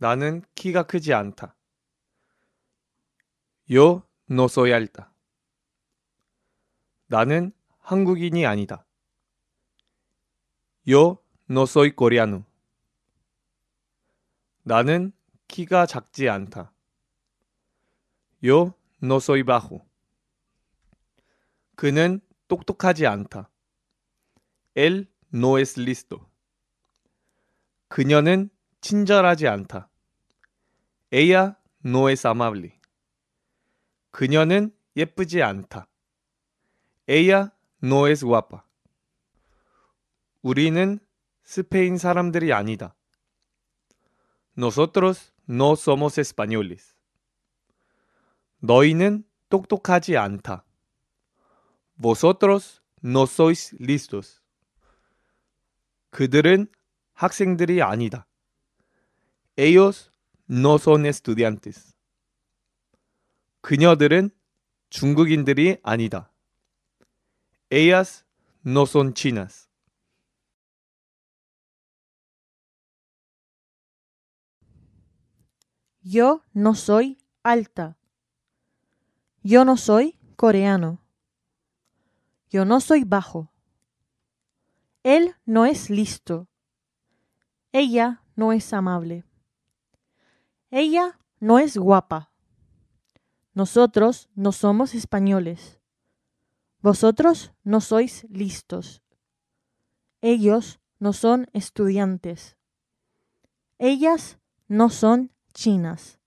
나는 키가 크지 않다. Yo no soy alta. 나는 한국인이 아니다. Yo no soy coreano. 나는 키가 작지 않다. Yo no soy bajo. 그는 똑똑하지 않다. Él no es listo. 그녀는 친절하지 않다. Ella no es amable. 그녀는 예쁘지 않다. Ella no es guapa. 우리는 스페인 사람들이 아니다. Nosotros no somos españoles. 너희는 똑똑하지 않다. Vosotros no sois listos. 그들은 학생들이 아니다. Ellos no son estudiantes. 중국인들이 Ellas no son chinas. Yo no soy alta. Yo no soy coreano. Yo no soy bajo. Él no es listo. Ella no es amable. Ella no es guapa. Nosotros no somos españoles. Vosotros no sois listos. Ellos no son estudiantes. Ellas no son chinas.